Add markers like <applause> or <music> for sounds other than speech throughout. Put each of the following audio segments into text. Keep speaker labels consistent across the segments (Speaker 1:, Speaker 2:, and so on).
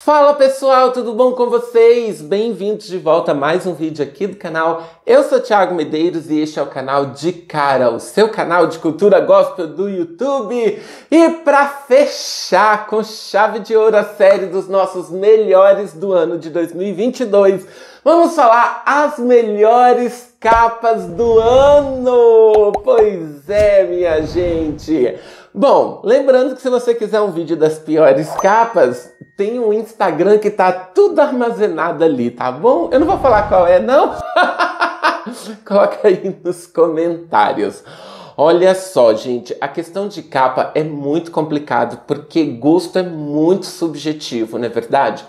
Speaker 1: Fala pessoal, tudo bom com vocês? Bem-vindos de volta a mais um vídeo aqui do canal. Eu sou Thiago Medeiros e este é o canal De Cara, o seu canal de cultura gospel do YouTube. E para fechar com chave de ouro a série dos nossos melhores do ano de 2022, vamos falar as melhores capas do ano. Pois é, minha gente. Bom, lembrando que se você quiser um vídeo das piores capas, tem um Instagram que tá tudo armazenado ali, tá bom? Eu não vou falar qual é, não. <laughs> Coloca aí nos comentários. Olha só, gente, a questão de capa é muito complicado porque gosto é muito subjetivo, não é verdade?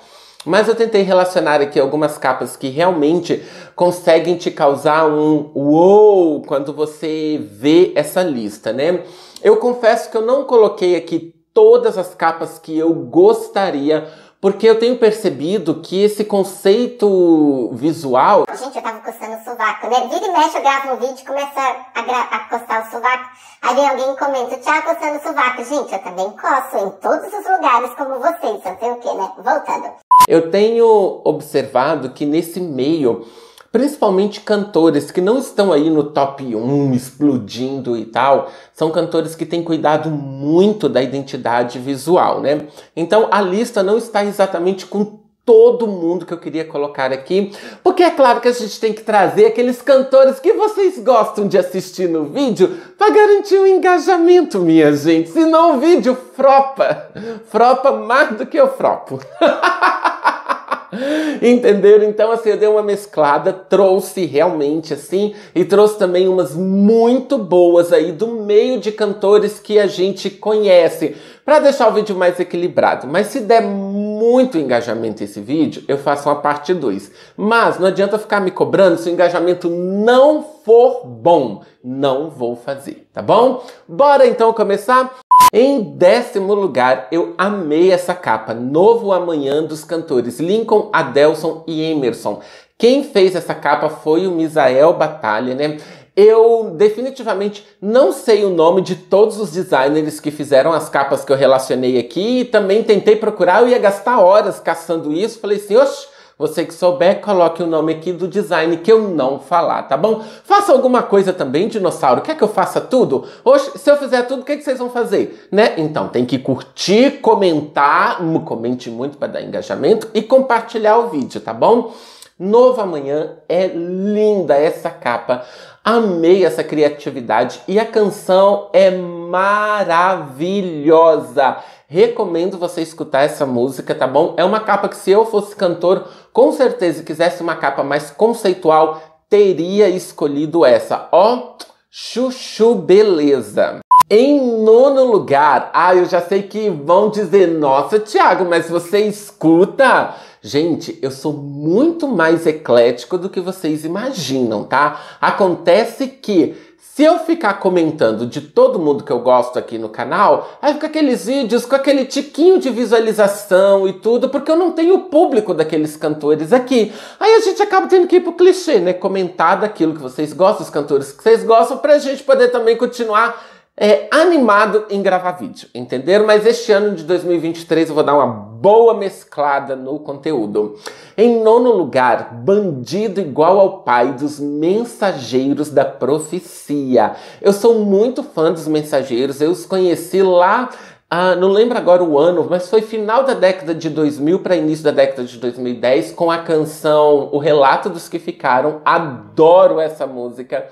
Speaker 1: Mas eu tentei relacionar aqui algumas capas que realmente conseguem te causar um uou wow! quando você vê essa lista, né? Eu confesso que eu não coloquei aqui todas as capas que eu gostaria, porque eu tenho percebido que esse conceito visual. Gente, eu tava coçando o sovaco, né? Vira e mexe, eu gravo um vídeo, começa a, a coçar o sovaco. Aí vem alguém e comenta, tchau, coçando o sovaco. Gente, eu também coço em todos os lugares, como vocês, não sei o que, né? Voltando. Eu tenho observado que nesse meio principalmente cantores que não estão aí no top 1 explodindo e tal, são cantores que têm cuidado muito da identidade visual, né? Então a lista não está exatamente com todo mundo que eu queria colocar aqui, porque é claro que a gente tem que trazer aqueles cantores que vocês gostam de assistir no vídeo para garantir o um engajamento, minha gente. Senão o vídeo fropa, fropa mais do que eu fropo. <laughs> Entenderam? Então, assim, eu dei uma mesclada, trouxe realmente assim, e trouxe também umas muito boas aí do meio de cantores que a gente conhece, para deixar o vídeo mais equilibrado. Mas se der muito engajamento esse vídeo, eu faço uma parte 2. Mas não adianta ficar me cobrando se o engajamento não for bom. Não vou fazer, tá bom? Bora então começar? Em décimo lugar, eu amei essa capa, Novo Amanhã dos cantores Lincoln, Adelson e Emerson. Quem fez essa capa foi o Misael Batalha, né? Eu definitivamente não sei o nome de todos os designers que fizeram as capas que eu relacionei aqui. também tentei procurar, eu ia gastar horas caçando isso. Falei assim, oxe, você que souber, coloque o nome aqui do design que eu não falar, tá bom? Faça alguma coisa também, dinossauro. Quer que eu faça tudo? Hoje, se eu fizer tudo, o que, é que vocês vão fazer? Né? Então, tem que curtir, comentar, comente muito para dar engajamento e compartilhar o vídeo, tá bom? Novo Amanhã é linda essa capa. Amei essa criatividade e a canção é maravilhosa. Recomendo você escutar essa música, tá bom? É uma capa que se eu fosse cantor, com certeza quisesse uma capa mais conceitual, teria escolhido essa. Ó, oh, chuchu beleza. Em nono lugar, ah, eu já sei que vão dizer, nossa, Thiago, mas você escuta? Gente, eu sou muito mais eclético do que vocês imaginam, tá? Acontece que se eu ficar comentando de todo mundo que eu gosto aqui no canal, aí fica aqueles vídeos com aquele tiquinho de visualização e tudo, porque eu não tenho o público daqueles cantores aqui. Aí a gente acaba tendo que ir pro clichê, né? Comentar daquilo que vocês gostam, os cantores que vocês gostam, pra gente poder também continuar é, animado em gravar vídeo, entenderam? Mas este ano de 2023 eu vou dar uma boa mesclada no conteúdo. Em nono lugar, bandido igual ao pai dos mensageiros da profecia. Eu sou muito fã dos mensageiros, eu os conheci lá ah, não lembro agora o ano, mas foi final da década de 2000 para início da década de 2010 com a canção O Relato dos que Ficaram. Adoro essa música.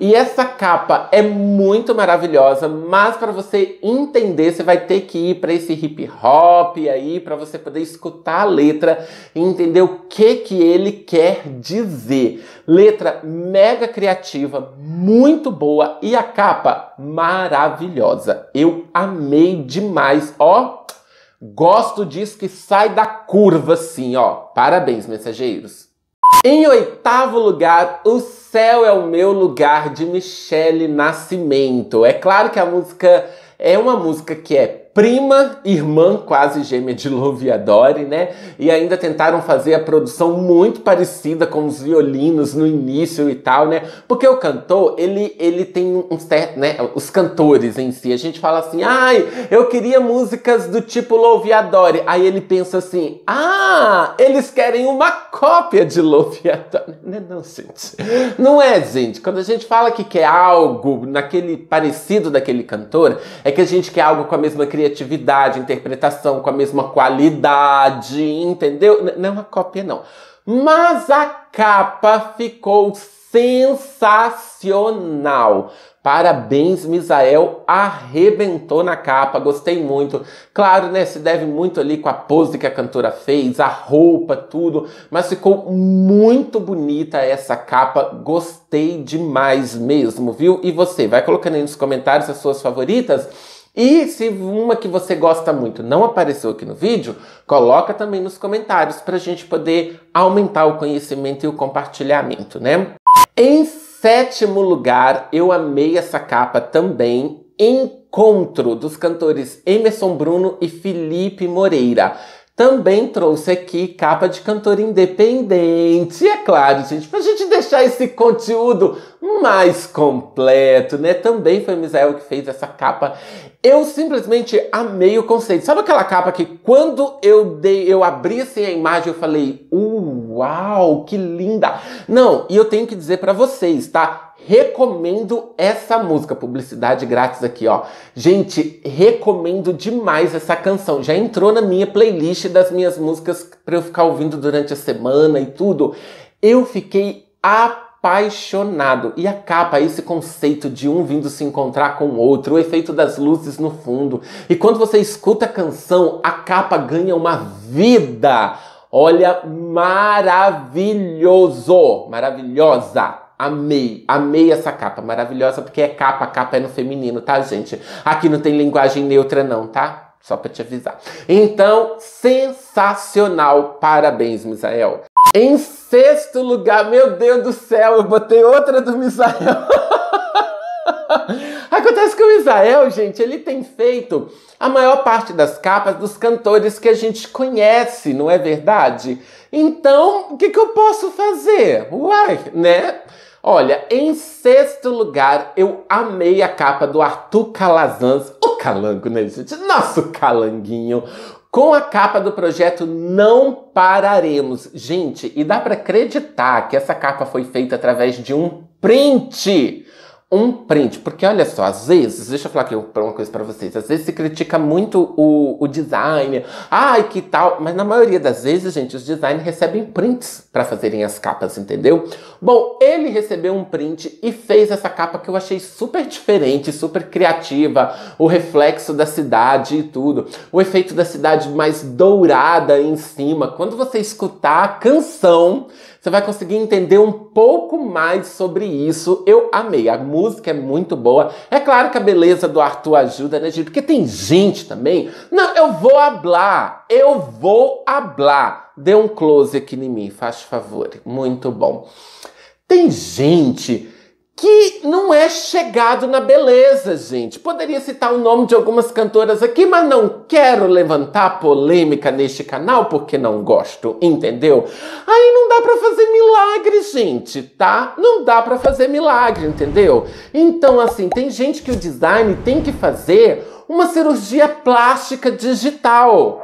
Speaker 1: E essa capa é muito maravilhosa, mas para você entender, você vai ter que ir para esse hip hop aí, para você poder escutar a letra e entender o que que ele quer dizer. Letra mega criativa, muito boa e a capa maravilhosa. Eu amei demais, ó. Gosto disso que sai da curva assim, ó. Parabéns, mensageiros. Em oitavo lugar, O Céu é o Meu Lugar, de Michele Nascimento. É claro que a música é uma música que é prima, irmã quase gêmea de Loviadori, né? E ainda tentaram fazer a produção muito parecida com os violinos no início e tal, né? Porque o cantor, ele, ele tem um certo, né? Os cantores em si, a gente fala assim, ai, eu queria músicas do tipo Loviadori. Aí ele pensa assim, ah, eles querem uma cópia de Loviadori. Não, é não, gente. Não é, gente. Quando a gente fala que quer algo naquele parecido daquele cantor, é que a gente quer algo com a mesma criatividade criatividade, interpretação com a mesma qualidade, entendeu? N não a cópia, não. Mas a capa ficou sensacional. Parabéns, Misael arrebentou na capa, gostei muito. Claro, né, se deve muito ali com a pose que a cantora fez, a roupa, tudo, mas ficou muito bonita essa capa, gostei demais mesmo, viu? E você, vai colocando aí nos comentários as suas favoritas. E se uma que você gosta muito não apareceu aqui no vídeo, coloca também nos comentários para a gente poder aumentar o conhecimento e o compartilhamento, né? Em sétimo lugar, eu amei essa capa também. Encontro dos cantores Emerson Bruno e Felipe Moreira também trouxe aqui capa de cantor independente. E é claro, gente, para a gente deixar esse conteúdo mais completo, né? Também foi o Misael que fez essa capa eu simplesmente amei o conceito. Sabe aquela capa que quando eu dei, eu abri assim a imagem, eu falei, uau, que linda! Não, e eu tenho que dizer para vocês, tá? Recomendo essa música, publicidade grátis aqui, ó. Gente, recomendo demais essa canção. Já entrou na minha playlist das minhas músicas para eu ficar ouvindo durante a semana e tudo. Eu fiquei apaixonada apaixonado. E a capa, esse conceito de um vindo se encontrar com o outro, o efeito das luzes no fundo. E quando você escuta a canção, a capa ganha uma vida. Olha, maravilhoso, maravilhosa. Amei, amei essa capa, maravilhosa, porque é capa, capa é no feminino, tá, gente? Aqui não tem linguagem neutra, não, tá? Só para te avisar. Então, sensacional! Parabéns, Misael. Em sexto lugar, meu Deus do céu, eu botei outra do Misael. <laughs> Acontece que o Misael, gente, ele tem feito a maior parte das capas dos cantores que a gente conhece, não é verdade? Então, o que, que eu posso fazer? Uai, né? Olha, em sexto lugar, eu amei a capa do Arthur Calazans, o calango, né, gente? Nosso calanguinho. Com a capa do projeto Não Pararemos. Gente, e dá para acreditar que essa capa foi feita através de um print um print, porque olha só, às vezes, deixa eu falar aqui uma coisa para vocês, às vezes se critica muito o, o design, ai que tal, mas na maioria das vezes, gente, os designers recebem prints para fazerem as capas, entendeu? Bom, ele recebeu um print e fez essa capa que eu achei super diferente, super criativa, o reflexo da cidade e tudo, o efeito da cidade mais dourada em cima. Quando você escutar a canção, você vai conseguir entender um pouco mais sobre isso. Eu amei. A música é muito boa. É claro que a beleza do Arthur ajuda, né, gente? Porque tem gente também. Não, eu vou hablar. Eu vou hablar. Dê um close aqui em mim, faz favor. Muito bom. Tem gente que não é chegado na beleza, gente. Poderia citar o nome de algumas cantoras aqui, mas não quero levantar polêmica neste canal porque não gosto, entendeu? Aí não dá para fazer milagre, gente, tá? Não dá para fazer milagre, entendeu? Então assim, tem gente que o design tem que fazer uma cirurgia plástica digital.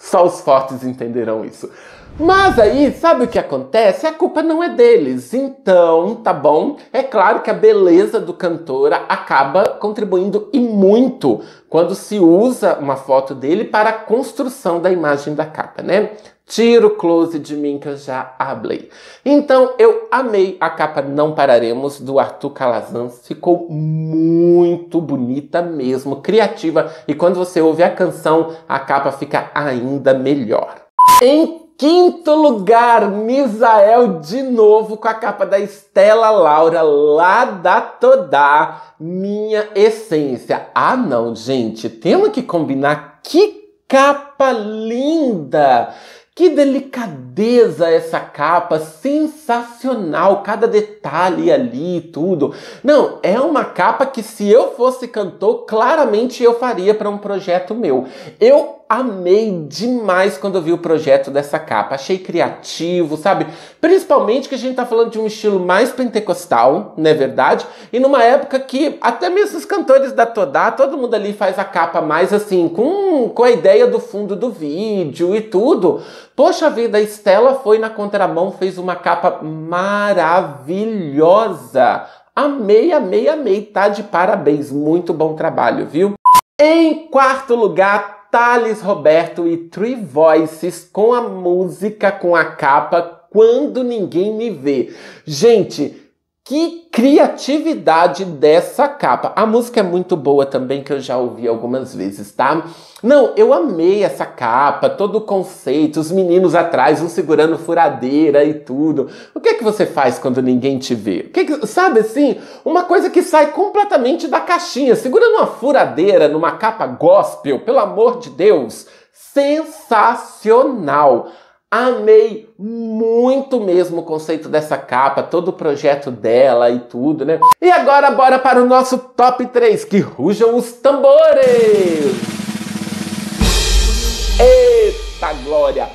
Speaker 1: Só os fortes entenderão isso. Mas aí, sabe o que acontece? A culpa não é deles. Então, tá bom? É claro que a beleza do cantora acaba contribuindo e muito quando se usa uma foto dele para a construção da imagem da capa, né? Tira o close de mim que eu já hablei. Então, eu amei a capa Não Pararemos do Arthur Calazans. Ficou muito muito bonita mesmo, criativa. E quando você ouve a canção, a capa fica ainda melhor. Em quinto lugar, Misael de novo com a capa da Estela Laura, lá da Todá, Minha Essência. Ah não, gente, temos que combinar que capa linda! Que delicadeza essa capa, sensacional, cada detalhe ali e tudo. Não, é uma capa que se eu fosse cantor, claramente eu faria para um projeto meu. Eu amei demais quando eu vi o projeto dessa capa. Achei criativo, sabe? Principalmente que a gente tá falando de um estilo mais pentecostal, não é verdade? E numa época que até mesmo os cantores da Todá, todo mundo ali faz a capa mais assim, com, com a ideia do fundo do vídeo e tudo. Poxa vida, a Estela foi na contramão, fez uma capa maravilhosa. Amei, amei, amei. Tá de parabéns. Muito bom trabalho, viu? Em quarto lugar, Thales Roberto e Three Voices com a música com a capa Quando Ninguém Me Vê. Gente, que criatividade dessa capa! A música é muito boa também, que eu já ouvi algumas vezes, tá? Não, eu amei essa capa, todo o conceito, os meninos atrás, um segurando furadeira e tudo. O que é que você faz quando ninguém te vê? O que, é que sabe assim? Uma coisa que sai completamente da caixinha, segurando uma furadeira numa capa gospel, pelo amor de Deus! Sensacional! Amei muito mesmo o conceito dessa capa, todo o projeto dela e tudo, né? E agora bora para o nosso top 3, que rujam os tambores! Eita glória!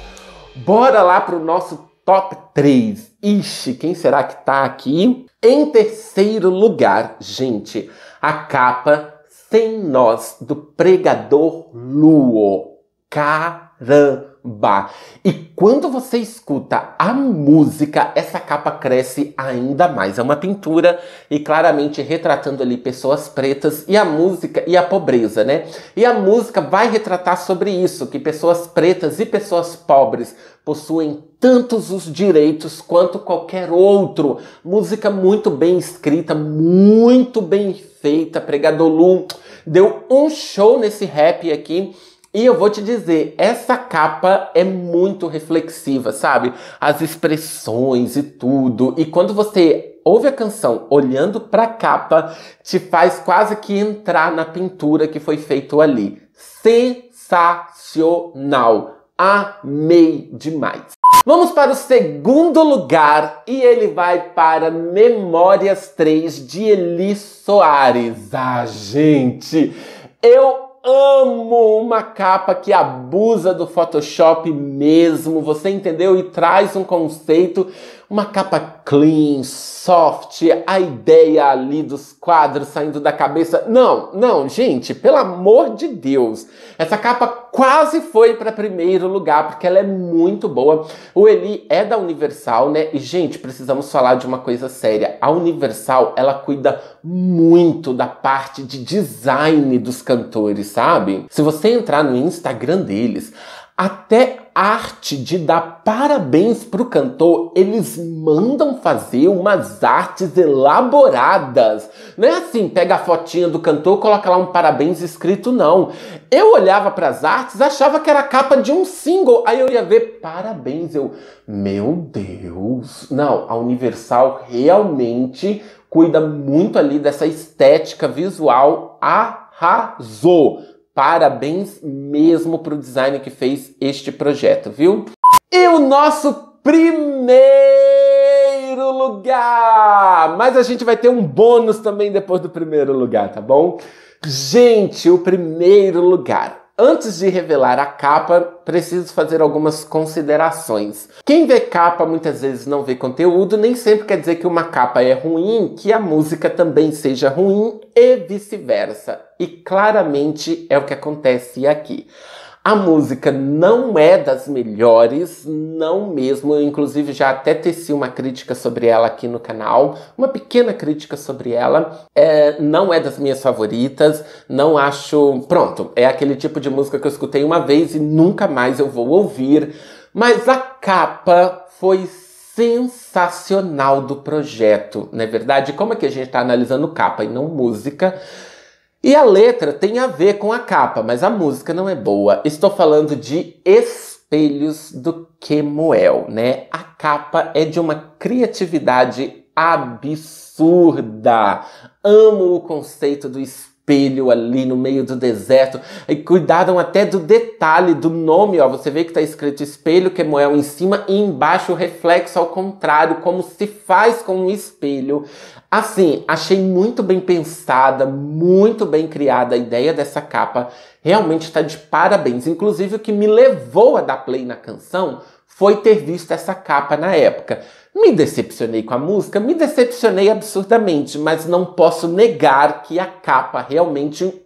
Speaker 1: Bora lá para o nosso top 3. Ixi, quem será que tá aqui? Em terceiro lugar, gente, a capa Sem Nós, do Pregador Luo. Caramba! Bah. E quando você escuta a música, essa capa cresce ainda mais. É uma pintura e claramente retratando ali pessoas pretas e a música e a pobreza, né? E a música vai retratar sobre isso, que pessoas pretas e pessoas pobres possuem tantos os direitos quanto qualquer outro. Música muito bem escrita, muito bem feita. Pregador deu um show nesse rap aqui e eu vou te dizer, essa capa é muito reflexiva, sabe? As expressões e tudo. E quando você ouve a canção olhando pra capa, te faz quase que entrar na pintura que foi feito ali. Sensacional! Amei demais! Vamos para o segundo lugar e ele vai para Memórias 3 de Eli Soares. Ah, gente! Eu amo uma capa que abusa do Photoshop mesmo. Você entendeu? E traz um conceito, uma capa clean, soft, a ideia ali dos quadros saindo da cabeça. Não, não, gente, pelo amor de Deus. Essa capa quase foi para primeiro lugar, porque ela é muito boa. O Eli é da Universal, né? E gente, precisamos falar de uma coisa séria. A Universal, ela cuida muito da parte de design dos cantores, sabe? Se você entrar no Instagram deles, até arte de dar parabéns pro cantor, eles mandam fazer umas artes elaboradas. Não é assim, pega a fotinha do cantor, coloca lá um parabéns escrito, não. Eu olhava para as artes, achava que era a capa de um single, aí eu ia ver parabéns, eu, meu Deus. Não, a Universal realmente cuida muito ali dessa estética visual arrasou. Parabéns mesmo para o design que fez este projeto, viu? E o nosso primeiro lugar! Mas a gente vai ter um bônus também depois do primeiro lugar, tá bom? Gente, o primeiro lugar. Antes de revelar a capa, preciso fazer algumas considerações. Quem vê capa muitas vezes não vê conteúdo, nem sempre quer dizer que uma capa é ruim, que a música também seja ruim e vice-versa. E claramente é o que acontece aqui. A música não é das melhores, não mesmo. Eu, inclusive, já até teci uma crítica sobre ela aqui no canal, uma pequena crítica sobre ela. É, não é das minhas favoritas, não acho. Pronto, é aquele tipo de música que eu escutei uma vez e nunca mais eu vou ouvir. Mas a capa foi sensacional do projeto, não é verdade? Como é que a gente está analisando capa e não música? E a letra tem a ver com a capa, mas a música não é boa. Estou falando de Espelhos do Quemuel, né? A capa é de uma criatividade absurda. Amo o conceito do espelho espelho ali no meio do deserto. E cuidaram até do detalhe do nome, ó. Você vê que está escrito espelho, que é Moel em cima e embaixo o reflexo ao contrário, como se faz com um espelho. Assim, achei muito bem pensada, muito bem criada a ideia dessa capa. Realmente está de parabéns. Inclusive o que me levou a dar play na canção foi ter visto essa capa na época. Me decepcionei com a música, me decepcionei absurdamente, mas não posso negar que a capa realmente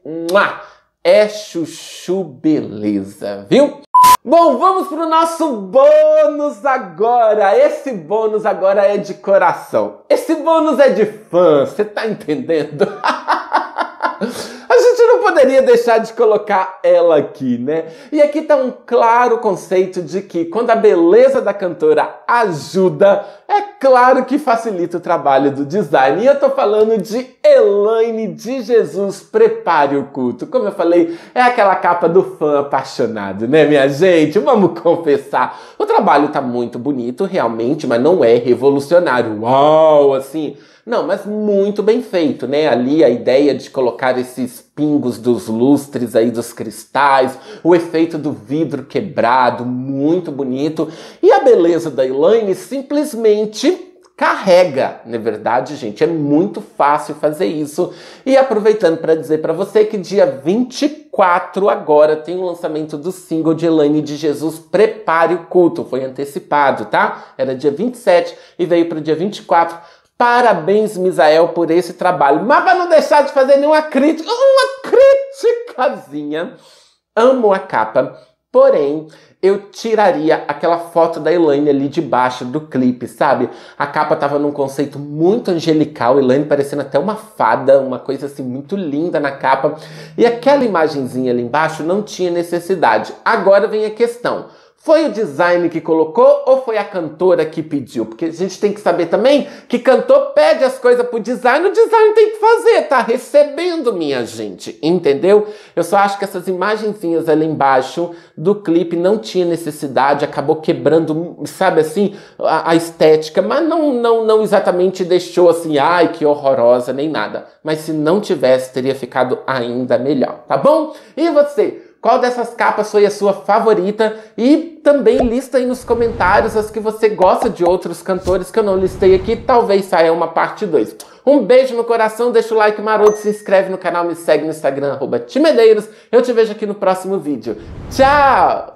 Speaker 1: é chuchu beleza, viu? Bom, vamos para o nosso bônus agora. Esse bônus agora é de coração. Esse bônus é de fã, você tá entendendo? <laughs> poderia deixar de colocar ela aqui, né? E aqui está um claro conceito de que quando a beleza da cantora ajuda, é claro que facilita o trabalho do design. E eu tô falando de Elaine de Jesus, prepare o culto. Como eu falei, é aquela capa do fã apaixonado, né, minha gente? Vamos confessar. O trabalho tá muito bonito, realmente, mas não é revolucionário. Uau, assim. Não, mas muito bem feito, né? Ali a ideia de colocar esses pingos dos lustres aí dos cristais, o efeito do vidro quebrado, muito bonito. E a beleza da Elaine simplesmente carrega. Na é verdade, gente, é muito fácil fazer isso. E aproveitando para dizer para você que dia 24 agora tem o lançamento do single de Elaine de Jesus, Prepare o Culto. Foi antecipado, tá? Era dia 27 e veio para o dia 24 Parabéns, Misael, por esse trabalho. Mas para não deixar de fazer nenhuma crítica, uma criticazinha. Amo a capa, porém eu tiraria aquela foto da Elaine ali de baixo do clipe, sabe? A capa tava num conceito muito angelical, Elaine parecendo até uma fada, uma coisa assim muito linda na capa. E aquela imagenzinha ali embaixo não tinha necessidade. Agora vem a questão. Foi o design que colocou ou foi a cantora que pediu? Porque a gente tem que saber também que cantor pede as coisas pro design, o design tem que fazer, tá recebendo, minha gente, entendeu? Eu só acho que essas imagenzinhas ali embaixo do clipe não tinha necessidade, acabou quebrando, sabe assim, a, a estética, mas não, não, não exatamente deixou assim, ai, que horrorosa, nem nada. Mas se não tivesse, teria ficado ainda melhor, tá bom? E você? qual dessas capas foi a sua favorita e também lista aí nos comentários as que você gosta de outros cantores que eu não listei aqui, talvez saia uma parte 2. Um beijo no coração, deixa o like maroto, se inscreve no canal, me segue no Instagram, arroba Timedeiros. Eu te vejo aqui no próximo vídeo. Tchau!